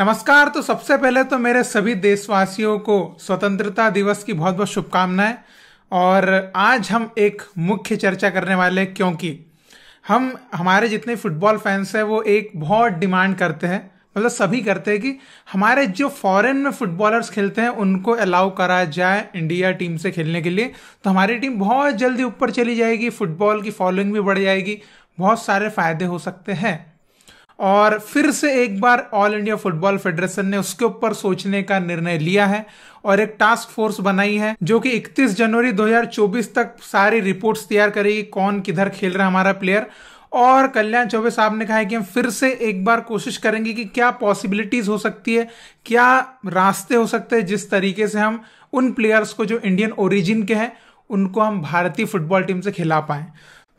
नमस्कार तो सबसे पहले तो मेरे सभी देशवासियों को स्वतंत्रता दिवस की बहुत बहुत शुभकामनाएं और आज हम एक मुख्य चर्चा करने वाले हैं क्योंकि हम हमारे जितने फुटबॉल फैंस हैं वो एक बहुत डिमांड करते हैं मतलब सभी करते हैं कि हमारे जो फॉरेन में फुटबॉलर्स खेलते हैं उनको अलाउ करा जाए इंडिया टीम से खेलने के लिए तो हमारी टीम बहुत जल्दी ऊपर चली जाएगी फुटबॉल की फॉलोइंग भी बढ़ जाएगी बहुत सारे फायदे हो सकते हैं और फिर से एक बार ऑल इंडिया फुटबॉल फेडरेशन ने उसके ऊपर सोचने का निर्णय लिया है और एक टास्क फोर्स बनाई है जो कि 31 जनवरी 2024 तक सारी रिपोर्ट्स तैयार करेगी कौन किधर खेल रहा है हमारा प्लेयर और कल्याण चौबे साहब ने कहा है कि हम फिर से एक बार कोशिश करेंगे कि क्या पॉसिबिलिटीज हो सकती है क्या रास्ते हो सकते हैं जिस तरीके से हम उन प्लेयर्स को जो इंडियन ओरिजिन के हैं उनको हम भारतीय फुटबॉल टीम से खिला पाएं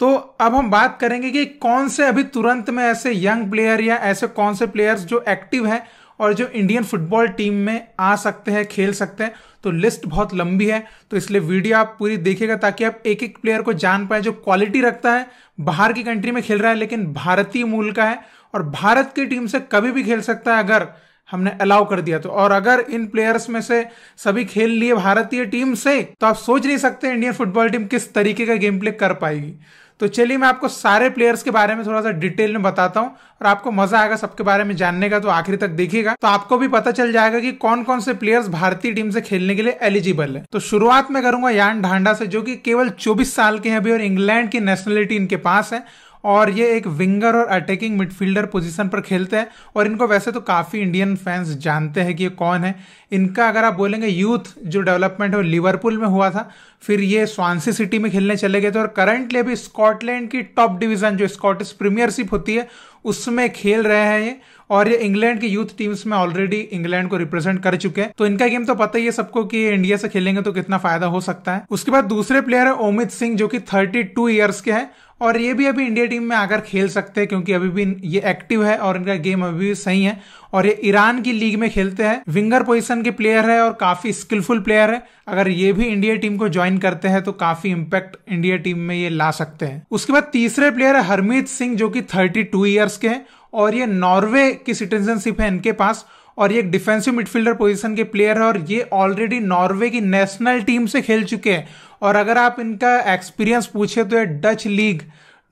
तो अब हम बात करेंगे कि कौन से अभी तुरंत में ऐसे यंग प्लेयर या ऐसे कौन से प्लेयर्स जो एक्टिव हैं और जो इंडियन फुटबॉल टीम में आ सकते हैं खेल सकते हैं तो लिस्ट बहुत लंबी है तो इसलिए वीडियो आप पूरी देखेगा ताकि आप एक एक प्लेयर को जान पाए जो क्वालिटी रखता है बाहर की कंट्री में खेल रहा है लेकिन भारतीय मूल का है और भारत की टीम से कभी भी खेल सकता है अगर हमने अलाउ कर दिया तो और अगर इन प्लेयर्स में से सभी खेल लिए भारतीय टीम से तो आप सोच नहीं सकते इंडियन फुटबॉल टीम किस तरीके का गेम प्ले कर पाएगी तो चलिए मैं आपको सारे प्लेयर्स के बारे में थोड़ा सा डिटेल में बताता हूँ और आपको मजा आएगा सबके बारे में जानने का तो आखिर तक देखिएगा तो आपको भी पता चल जाएगा कि कौन कौन से प्लेयर्स भारतीय टीम से खेलने के लिए एलिजिबल है तो शुरुआत में करूंगा यान ढांडा से जो कि केवल चौबीस साल के हैं अभी और इंग्लैंड की नेशनलिटी इनके पास है और ये एक विंगर और अटैकिंग मिडफील्डर पोजीशन पर खेलते हैं और इनको वैसे तो काफ़ी इंडियन फैंस जानते हैं कि ये कौन है इनका अगर आप बोलेंगे यूथ जो डेवलपमेंट है वो लिवरपूल में हुआ था फिर ये स्वांसी सिटी में खेलने चले गए थे और करंटली अभी स्कॉटलैंड की टॉप डिवीज़न जो स्कॉटिश प्रीमियरशिप होती है उसमें खेल रहे हैं ये और ये इंग्लैंड की यूथ टीम्स में ऑलरेडी इंग्लैंड को रिप्रेजेंट कर चुके हैं तो इनका गेम तो पता ही है सबको कि इंडिया से खेलेंगे तो कितना फायदा हो सकता है उसके बाद दूसरे प्लेयर है ओमित सिंह जो कि थर्टी टू ईयर्स के हैं और ये भी अभी इंडिया टीम में आकर खेल सकते हैं क्योंकि अभी भी ये एक्टिव है और इनका गेम अभी भी सही है और ये ईरान की लीग में खेलते हैं विंगर पोजिशन के प्लेयर है और काफी स्किलफुल प्लेयर है अगर ये भी इंडिया टीम को ज्वाइन करते हैं तो काफी इम्पैक्ट इंडिया टीम में ये ला सकते हैं उसके बाद तीसरे प्लेयर है हरमीत सिंह जो कि थर्टी टू ईयर्स के हैं और ये नॉर्वे की सिटीजनशिप है इनके पास और ये एक डिफेंसिव मिडफील्डर पोजीशन के प्लेयर है और ये ऑलरेडी नॉर्वे की नेशनल टीम से खेल चुके हैं और अगर आप इनका एक्सपीरियंस पूछे तो ये Dutch league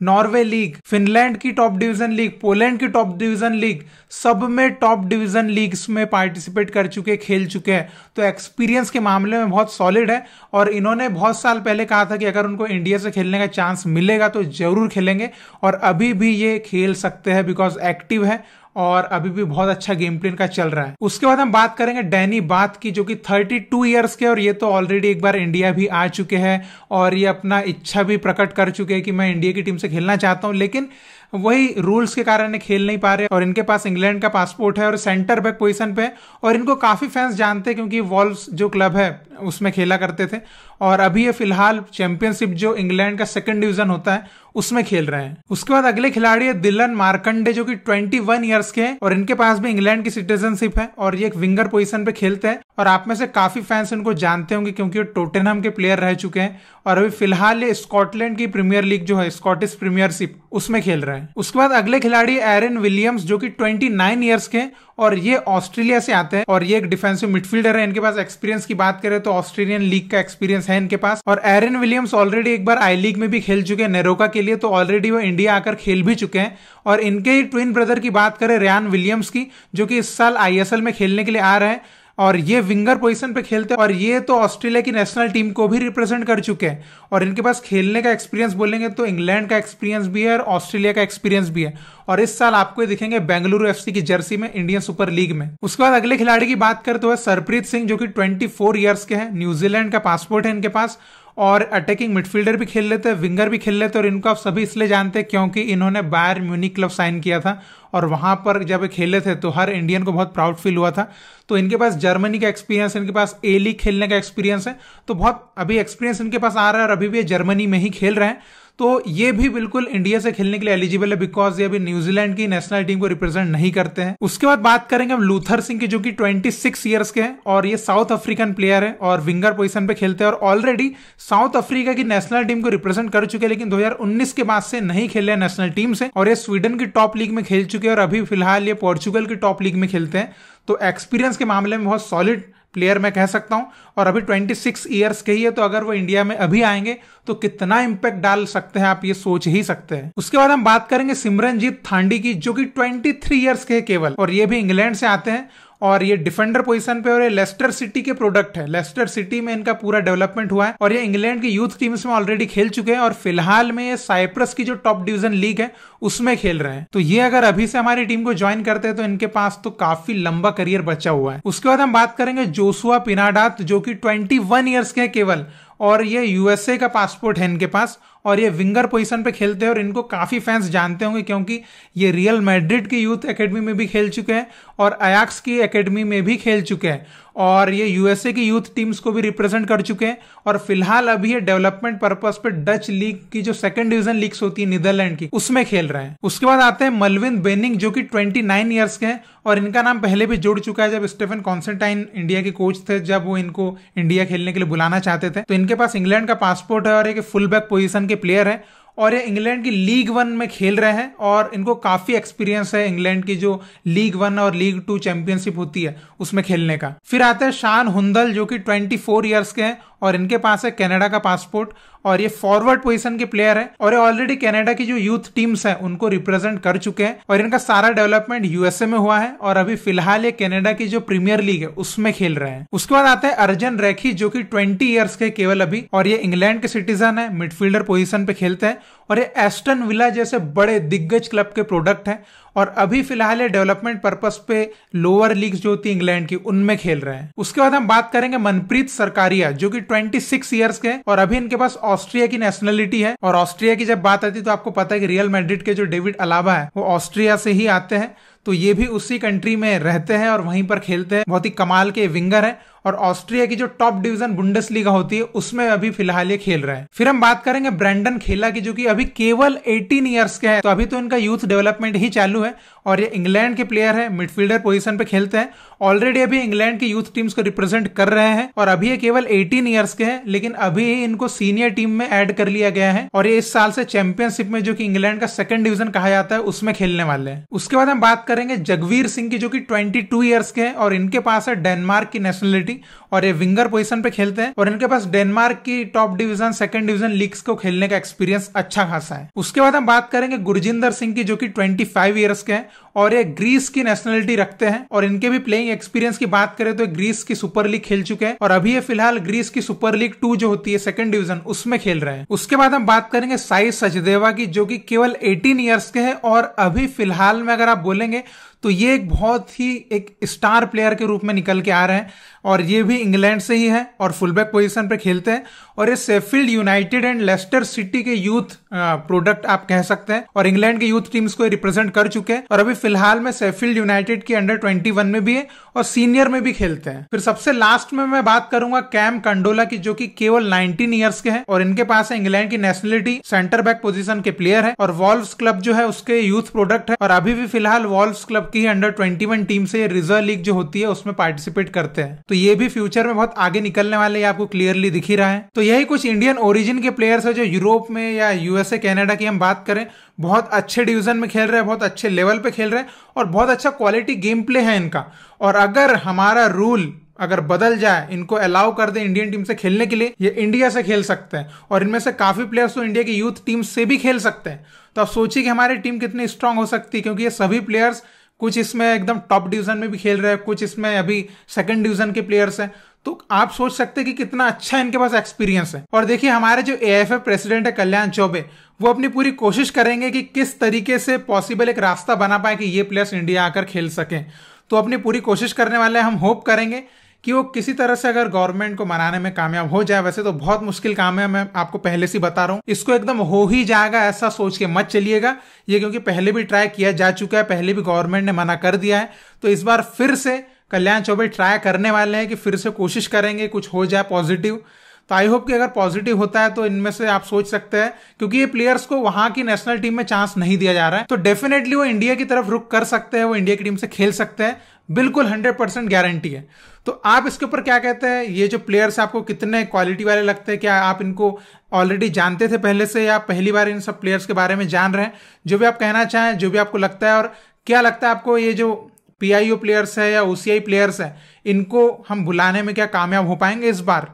Norway league Finland की टॉप डिवीजन लीग पोलैंड की टॉप डिवीजन लीग सब में टॉप डिवीजन लीग्स में पार्टिसिपेट कर चुके खेल चुके हैं तो एक्सपीरियंस के मामले में बहुत सॉलिड है और इन्होंने बहुत साल पहले कहा था कि अगर उनको इंडिया से खेलने का चांस मिलेगा तो जरूर खेलेंगे और अभी भी ये खेल सकते हैं बिकॉज एक्टिव है और अभी भी बहुत अच्छा गेम प्लेन का चल रहा है उसके बाद हम बात करेंगे डैनी बात की जो कि 32 इयर्स के और ये तो ऑलरेडी एक बार इंडिया भी आ चुके हैं और ये अपना इच्छा भी प्रकट कर चुके हैं कि मैं इंडिया की टीम से खेलना चाहता हूं लेकिन वही रूल्स के कारण खेल नहीं पा रहे और इनके पास इंग्लैंड का पासपोर्ट है और सेंटर बैक पोजिशन पे और इनको काफ़ी फैंस जानते हैं क्योंकि वॉल्व्स जो क्लब है उसमें खेला करते थे और अभी ये फिलहाल चैंपियनशिप जो इंग्लैंड का सेकंड डिवीजन होता है उसमें खेल रहे हैं उसके बाद अगले खिलाड़ी है दिलन मार्कंडे जो कि 21 इयर्स के हैं और इनके पास भी इंग्लैंड की सिटीजनशिप है और ये एक विंगर पोजीशन पे खेलते हैं और आप में से काफी फैंस इनको जानते होंगे क्योंकि टोटेनहम के प्लेयर रह चुके हैं और अभी फिलहाल ये स्कॉटलैंड की प्रीमियर लीग जो है स्कॉटिश प्रीमियरशिप उसमें खेल रहे हैं है उसके बाद अगले खिलाड़ी एरन विलियम्स जो कि 29 नाइन ईयर्स के और ये ऑस्ट्रेलिया से आते हैं और ये एक डिफेंसिव मिडफील्डर है इनके पास एक्सपीरियंस की बात करें तो ऑस्ट्रेलियन लीग का एक्सपीरियंस है इनके पास और एरन विलियम्स ऑलरेडी एक बार आई लीग में भी खेल चुके हैं नेरोका के लिए तो ऑलरेडी वो इंडिया आकर खेल भी चुके हैं और इनके ही ट्विन ब्रदर की बात करें रियान विलियम्स की जो कि इस साल आईएसएल में खेलने के लिए आ रहे हैं और ये विंगर पोजीशन पे खेलते हैं और ये तो ऑस्ट्रेलिया की नेशनल टीम को भी रिप्रेजेंट कर चुके हैं और इनके पास खेलने का एक्सपीरियंस बोलेंगे तो इंग्लैंड का एक्सपीरियंस भी है और ऑस्ट्रेलिया का एक्सपीरियंस भी है और इस साल आपको दिखेंगे बेंगलुरु एफ की जर्सी में इंडियन सुपर लीग में उसके बाद अगले खिलाड़ी की बात करते हुए सरप्रीत सिंह जो कि ट्वेंटी फोर के हैं न्यूजीलैंड का पासपोर्ट है इनके पास और अटैकिंग मिडफील्डर भी खेल लेते हैं विंगर भी खेल लेते हैं और इनको आप सभी इसलिए जानते हैं क्योंकि इन्होंने बायर म्यूनिक क्लब साइन किया था और वहाँ पर जब खेले थे तो हर इंडियन को बहुत प्राउड फील हुआ था तो इनके पास जर्मनी का एक्सपीरियंस है इनके पास ए लीग खेलने का एक्सपीरियंस है तो बहुत अभी एक्सपीरियंस इनके पास आ रहा है और अभी भी जर्मनी में ही खेल रहे हैं तो ये भी बिल्कुल इंडिया से खेलने के लिए एलिजिबल है बिकॉज ये अभी न्यूजीलैंड की नेशनल टीम को रिप्रेजेंट नहीं करते हैं उसके बाद बात करेंगे हम लूथर सिंह की जो कि 26 ईयर्स के हैं और ये साउथ अफ्रीकन प्लेयर है और विंगर पोजीशन पे खेलते हैं और ऑलरेडी साउथ अफ्रीका की नेशनल टीम को रिप्रेजेंट कर चुके हैं लेकिन दो के बाद से नहीं खेले हैं नेशनल टीम से और ये स्वीडन की टॉप लीग में खेल चुके हैं और अभी फिलहाल ये पोर्चुगल की टॉप लीग में खेलते हैं तो एक्सपीरियंस के मामले में बहुत सॉलिड प्लेयर मैं कह सकता हूं और अभी 26 ईयर्स के ही है तो अगर वो इंडिया में अभी आएंगे तो कितना इम्पैक्ट डाल सकते हैं आप ये सोच ही सकते हैं उसके बाद हम बात करेंगे सिमरनजीत थांडी की जो कि 23 ईयर्स के है केवल और ये भी इंग्लैंड से आते हैं और ये डिफेंडर पोजीशन पे और ये लेस्टर सिटी के प्रोडक्ट है लेस्टर सिटी में इनका पूरा डेवलपमेंट हुआ है और ये इंग्लैंड की यूथ टीम्स में ऑलरेडी खेल चुके हैं और फिलहाल में ये साइप्रस की जो टॉप डिवीजन लीग है उसमें खेल रहे हैं तो ये अगर अभी से हमारी टीम को ज्वाइन करते हैं तो इनके पास तो काफी लंबा करियर बचा हुआ है उसके बाद हम बात करेंगे जोसुआ पिनाडात जो कि ट्वेंटी वन ईयर्स के केवल और ये यूएसए का पासपोर्ट है इनके पास और ये विंगर पोजीशन पे खेलते हैं और इनको काफ़ी फैंस जानते होंगे क्योंकि ये रियल मैड्रिड की यूथ एकेडमी में भी खेल चुके हैं और अयाक्स की एकेडमी में भी खेल चुके हैं और ये यूएसए की यूथ टीम्स को भी रिप्रेजेंट कर चुके हैं और फिलहाल अभी ये डेवलपमेंट पर्पज पे डच लीग की जो सेकंड डिवीजन लीग्स होती है नीदरलैंड की उसमें खेल रहे हैं उसके बाद आते हैं मलविन बेनिंग जो कि 29 ईयर्स के हैं और इनका नाम पहले भी जुड़ चुका है जब स्टेफन कॉन्सेंटाइन इंडिया के कोच थे जब वो इनको इंडिया खेलने के लिए बुलाना चाहते थे तो इनके पास इंग्लैंड का पासपोर्ट है और एक फुल बैक पोजिशन के प्लेयर है और ये इंग्लैंड की लीग वन में खेल रहे हैं और इनको काफी एक्सपीरियंस है इंग्लैंड की जो लीग वन और लीग टू चैंपियनशिप होती है उसमें खेलने का फिर आते हैं शान हुंदल जो कि 24 फोर ईयर्स के हैं और इनके पास है कनाडा का पासपोर्ट और ये फॉरवर्ड पोजीशन के प्लेयर है और ये ऑलरेडी कनाडा की जो यूथ टीम्स हैं उनको रिप्रेजेंट कर चुके हैं और इनका सारा डेवलपमेंट यूएसए में हुआ है और अभी फिलहाल ये कनाडा की जो प्रीमियर लीग है उसमें खेल रहे हैं उसके बाद आते हैं अर्जन रेखी जो की ट्वेंटी ईयर्स के केवल अभी और ये इंग्लैंड के सिटीजन है मिडफील्डर पोजिशन पे खेलते हैं और ये एस्टन विला जैसे बड़े दिग्गज क्लब के प्रोडक्ट है और अभी फिलहाल ये डेवलपमेंट पर्पस पे लोअर लीग जो होती इंग्लैंड की उनमें खेल रहे हैं उसके बाद हम बात करेंगे मनप्रीत सरकारिया जो कि 26 ईयर्स के और अभी इनके पास ऑस्ट्रिया की नेशनलिटी है और ऑस्ट्रिया की जब बात आती है तो आपको पता है कि रियल मेड्रिड के जो डेविड अलावा है वो ऑस्ट्रिया से ही आते हैं तो ये भी उसी कंट्री में रहते हैं और वहीं पर खेलते हैं बहुत ही कमाल के विंगर हैं और ऑस्ट्रिया की जो टॉप डिवीजन लीगा होती है उसमें अभी फिलहाल ये खेल रहे हैं फिर हम बात करेंगे ब्रैंडन खेला की जो कि अभी केवल 18 ईयर्स के हैं तो अभी तो इनका यूथ डेवलपमेंट ही चालू है और ये इंग्लैंड के प्लेयर है मिडफील्डर पोजिशन पे खेलते हैं ऑलरेडी अभी इंग्लैंड की यूथ टीम्स को रिप्रेजेंट कर रहे हैं और अभी ये केवल 18 ईयर्स के हैं लेकिन अभी ही इनको सीनियर टीम में ऐड कर लिया गया है और ये इस साल से चैंपियनशिप में जो कि इंग्लैंड का सेकंड डिवीजन कहा जाता है उसमें खेलने वाले हैं उसके बाद हम बात करेंगे जगवीर सिंह की जो की ट्वेंटी टू के हैं और इनके पास है डेनमार्क की नेशनलिटी और ये विंगर पोजिशन पे खेलते हैं और इनके पास डेनमार्क की top division second division leagues को खेलने का एक्सपीरियंस अच्छा खासा है उसके बाद हम बात करेंगे गुरजिंदर सिंह की जो कि ट्वेंटी फाइव के हैं और ये ग्रीस की नेशनलिटी रखते हैं और इनके भी प्लेइंग कहीं एक्सपीरियंस की बात करें तो ग्रीस की सुपर लीग खेल चुके हैं और अभी ये फिलहाल ग्रीस की सुपर लीग टू जो होती है सेकंड डिवीजन उसमें खेल रहे हैं उसके बाद हम बात करेंगे साई सचदेवा की जो की केवल एटीन ईयर्स के है और अभी फिलहाल में अगर आप बोलेंगे तो ये एक बहुत ही एक स्टार प्लेयर के रूप में निकल के आ रहे हैं और ये भी इंग्लैंड से ही है और फुलबैक पोजीशन पे खेलते हैं और ये Sheffield United and Leicester city के यूथ प्रोडक्ट आप कह सकते हैं और इंग्लैंड के यूथ टीम्स को रिप्रेजेंट कर चुके हैं और अभी फिलहाल में सेफील्ड यूनाइटेड की अंडर ट्वेंटी में भी है और सीनियर में भी खेलते हैं फिर सबसे लास्ट में मैं बात करूंगा कैम कंडोला की जो की केवल नाइनटीन ईयर्स के हैं और इनके पास है इंग्लैंड की नेशनलिटी सेंटर बैक पोजिशन के प्लेयर है और वॉल्व क्लब जो है उसके यूथ प्रोडक्ट है और अभी भी फिलहाल वॉल्व क्लब की ही अंडर ट्वेंटी वन टीम से रिजर्व लीग जो होती है उसमें पार्टिसिपेट करते हैं तो ये भी फ्यूचर में बहुत आगे निकलने वाले आपको क्लियरली दिख ही रहा है तो यही कुछ इंडियन ओरिजिन के प्लेयर्स है जो यूरोप में या यूएसए कैनेडा की हम बात करें बहुत अच्छे डिवीजन में खेल रहे हैं बहुत अच्छे लेवल पे खेल रहे हैं और बहुत अच्छा क्वालिटी गेम प्ले है इनका और अगर हमारा रूल अगर बदल जाए इनको अलाउ कर दे इंडियन टीम से खेलने के लिए ये इंडिया से खेल सकते हैं और इनमें से काफी प्लेयर्स तो इंडिया की यूथ टीम से भी खेल सकते हैं तो आप सोचिए कि हमारी टीम कितनी स्ट्रांग हो सकती है क्योंकि ये सभी प्लेयर्स कुछ इसमें एकदम टॉप डिवीजन में भी खेल रहे हैं कुछ इसमें अभी सेकंड डिवीजन के प्लेयर्स हैं तो आप सोच सकते हैं कि कितना अच्छा इनके पास एक्सपीरियंस है और देखिए हमारे जो ए प्रेसिडेंट है कल्याण चौबे वो अपनी पूरी कोशिश करेंगे कि किस तरीके से पॉसिबल एक रास्ता बना पाए कि ये प्लेयर्स इंडिया आकर खेल सकें तो अपनी पूरी कोशिश करने वाले हम होप करेंगे कि वो किसी तरह से अगर गवर्नमेंट को मनाने में कामयाब हो जाए वैसे तो बहुत मुश्किल काम है मैं आपको पहले से बता रहा हूं इसको एकदम हो ही जाएगा ऐसा सोच के मत चलिएगा ये क्योंकि पहले भी ट्राई किया जा चुका है पहले भी गवर्नमेंट ने मना कर दिया है तो इस बार फिर से कल्याण चौबे ट्राई करने वाले हैं कि फिर से कोशिश करेंगे कुछ हो जाए पॉजिटिव तो आई होप कि अगर पॉजिटिव होता है तो इनमें से आप सोच सकते हैं क्योंकि ये प्लेयर्स को वहां की नेशनल टीम में चांस नहीं दिया जा रहा है तो डेफिनेटली वो इंडिया की तरफ रुक कर सकते हैं वो इंडिया की टीम से खेल सकते हैं बिल्कुल हंड्रेड परसेंट गारंटी है तो आप इसके ऊपर क्या कहते हैं ये जो प्लेयर्स आपको कितने क्वालिटी वाले लगते हैं क्या आप इनको ऑलरेडी जानते थे पहले से या पहली बार इन सब प्लेयर्स के बारे में जान रहे हैं जो भी आप कहना चाहें जो भी आपको लगता है और क्या लगता है आपको ये जो पी प्लेयर्स है या ओ प्लेयर्स है इनको हम बुलाने में क्या कामयाब हो पाएंगे इस बार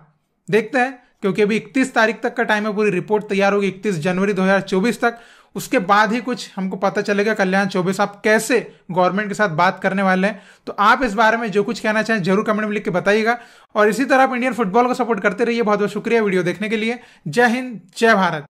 देखते हैं क्योंकि अभी इकतीस तारीख तक का टाइम है पूरी रिपोर्ट तैयार होगी इकतीस जनवरी दो तक उसके बाद ही कुछ हमको पता चलेगा कल्याण चौबे आप कैसे गवर्नमेंट के साथ बात करने वाले हैं तो आप इस बारे में जो कुछ कहना चाहें जरूर कमेंट में लिख के बताइएगा और इसी तरह आप इंडियन फुटबॉल को सपोर्ट करते रहिए बहुत बहुत शुक्रिया वीडियो देखने के लिए जय हिंद जय भारत